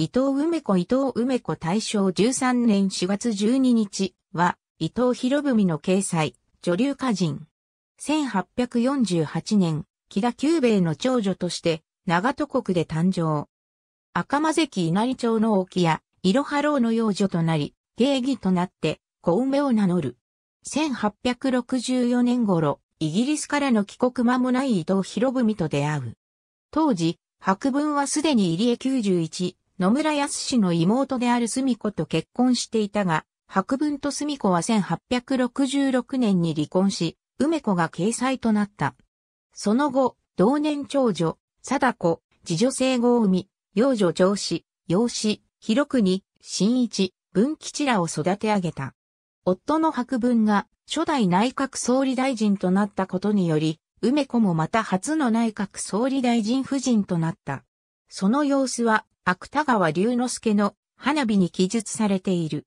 伊藤梅子伊藤梅子大正13年4月12日は、伊藤博文の掲載、女流歌人。1848年、木田久兵衛の長女として、長戸国で誕生。赤間関稲荷町の沖や、いろはろうの幼女となり、芸妓となって、小梅を名乗る。1864年頃、イギリスからの帰国間もない伊藤博文と出会う。当時、博文はすでに入江91、野村康氏の妹である澄子と結婚していたが、博文と澄子は1866年に離婚し、梅子が掲載となった。その後、同年長女、貞子、次女生後を生み、幼女上司、養子、広国、新一、文吉らを育て上げた。夫の博文が初代内閣総理大臣となったことにより、梅子もまた初の内閣総理大臣夫人となった。その様子は芥川龍之介の花火に記述されている。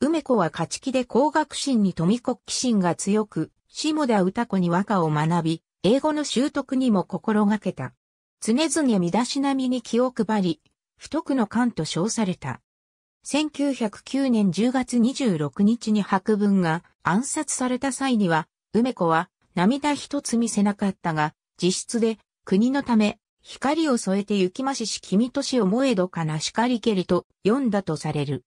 梅子は勝ち気で工学心に富国気心が強く、下田歌子に和歌を学び、英語の習得にも心がけた。常々身だしなみに気を配り、不徳の感と称された。1909年10月26日に白文が暗殺された際には、梅子は涙一つ見せなかったが、実質で国のため光を添えて行きましし君とし思えどかなりけりと読んだとされる。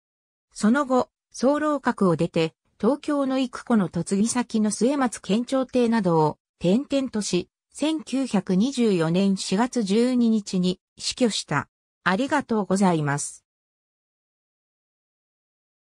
その後、総楼閣を出て、東京の育子の嫁ぎ先の末松県庁邸などを転々とし、1924年4月12日に死去した。ありがとうございます。